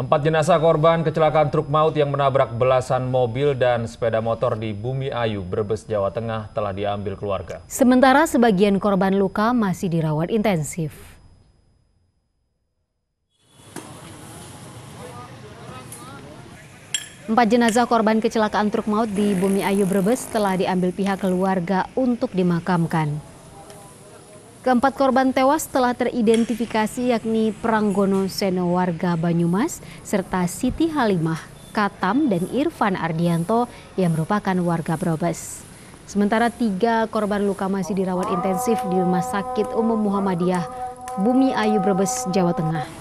Empat jenazah korban kecelakaan truk maut yang menabrak belasan mobil dan sepeda motor di Bumi Ayu, Brebes, Jawa Tengah telah diambil keluarga. Sementara sebagian korban luka masih dirawat intensif. Empat jenazah korban kecelakaan truk maut di Bumi Ayu Brebes telah diambil pihak keluarga untuk dimakamkan. Keempat korban tewas telah teridentifikasi yakni Pranggono Seno warga Banyumas serta Siti Halimah, Katam dan Irfan Ardianto yang merupakan warga Brebes. Sementara tiga korban luka masih dirawat intensif di Rumah Sakit Umum Muhammadiyah Bumi Ayu Brebes, Jawa Tengah.